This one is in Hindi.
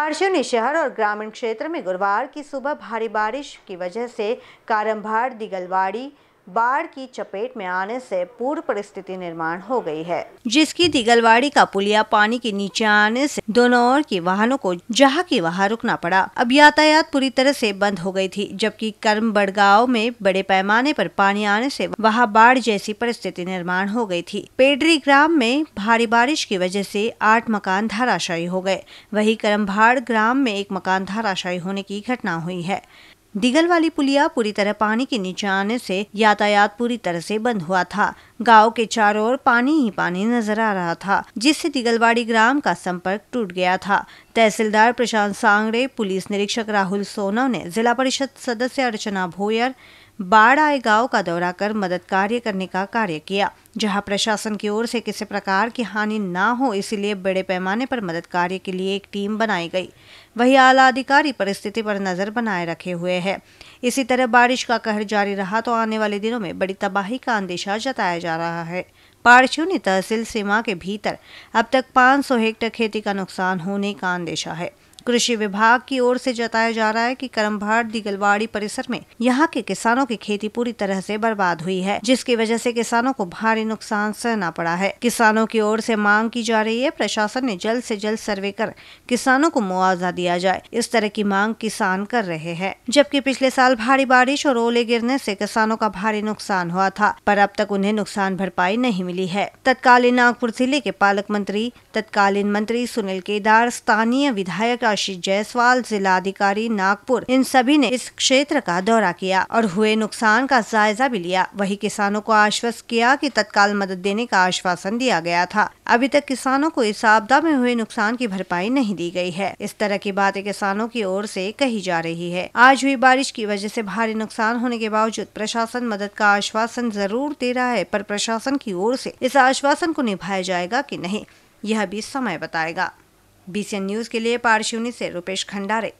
पार्श्व ने शहर और ग्रामीण क्षेत्र में गुरुवार की सुबह भारी बारिश की वजह से कारम्भाड़ दिगलवाड़ी बाढ़ की चपेट में आने से पूर्व परिस्थिति निर्माण हो गई है जिसकी दिगलवाड़ी का पुलिया पानी के नीचे आने से दोनों ओर के वाहनों को जहाँ की वहाँ रुकना पड़ा अब यातायात पूरी तरह से बंद हो गई थी जबकि कर्म बड़गांव में बड़े पैमाने पर पानी आने से वहाँ बाढ़ जैसी परिस्थिति निर्माण हो गयी थी पेडरी ग्राम में भारी बारिश की वजह ऐसी आठ मकान धाराशायी हो गए वही करमभाड़ ग्राम में एक मकान धराशायी होने की घटना हुई है दिगल वाली पुलिया पूरी तरह पानी के नीचे आने से यातायात पूरी तरह से बंद हुआ था गांव के चारों ओर पानी ही पानी नजर आ रहा था जिससे दिगलवाड़ी ग्राम का संपर्क टूट गया था तहसीलदार प्रशांत सांगड़े पुलिस निरीक्षक राहुल सोनव ने जिला परिषद सदस्य अर्चना भोयर बाढ़ आए गांव का दौरा कर मदद कार्य करने का कार्य किया जहां प्रशासन की ओर से किसी प्रकार की हानि ना हो इसलिए बड़े पैमाने पर मदद कार्य के लिए एक टीम बनाई गई वही आला अधिकारी परिस्थिति पर नजर बनाए रखे हुए है इसी तरह बारिश का कहर जारी रहा तो आने वाले दिनों में बड़ी तबाही का अंदेशा जताया जा रहा है पारचूनी तहसील सीमा के भीतर अब तक 500 हेक्टेयर खेती का नुकसान होने का अंदेशा है कृषि विभाग की ओर से जताया जा रहा है कि करम्भाड़ दिगलवाड़ी परिसर में यहाँ के किसानों की खेती पूरी तरह से बर्बाद हुई है जिसकी वजह से किसानों को भारी नुकसान सहना पड़ा है किसानों की ओर से मांग की जा रही है प्रशासन ने जल्द से जल्द सर्वे कर किसानों को मुआवजा दिया जाए इस तरह की मांग किसान कर रहे हैं जबकि पिछले साल भारी बारिश और ओले गिरने से किसानों का भारी नुकसान हुआ था पर अब तक उन्हें नुकसान भरपाई नहीं मिली है तत्कालीन नागपुर जिले के पालक मंत्री तत्कालीन मंत्री सुनील केदार स्थानीय विधायक आशीष जायसवाल जिलाधिकारी नागपुर इन सभी ने इस क्षेत्र का दौरा किया और हुए नुकसान का जायजा भी लिया वही किसानों को आश्वस्त किया कि तत्काल मदद देने का आश्वासन दिया गया था अभी तक किसानों को इस आपदा में हुए नुकसान की भरपाई नहीं दी गई है इस तरह की बातें किसानों की ओर से कही जा रही है आज हुई बारिश की वजह से भारी नुकसान होने के बावजूद प्रशासन मदद का आश्वासन जरूर दे रहा है पर प्रशासन की ओर से इस आश्वासन को निभाया जाएगा कि नहीं यह भी समय बताएगा बीसीएन न्यूज़ के लिए पारशिवनी से रुपेश खंडारे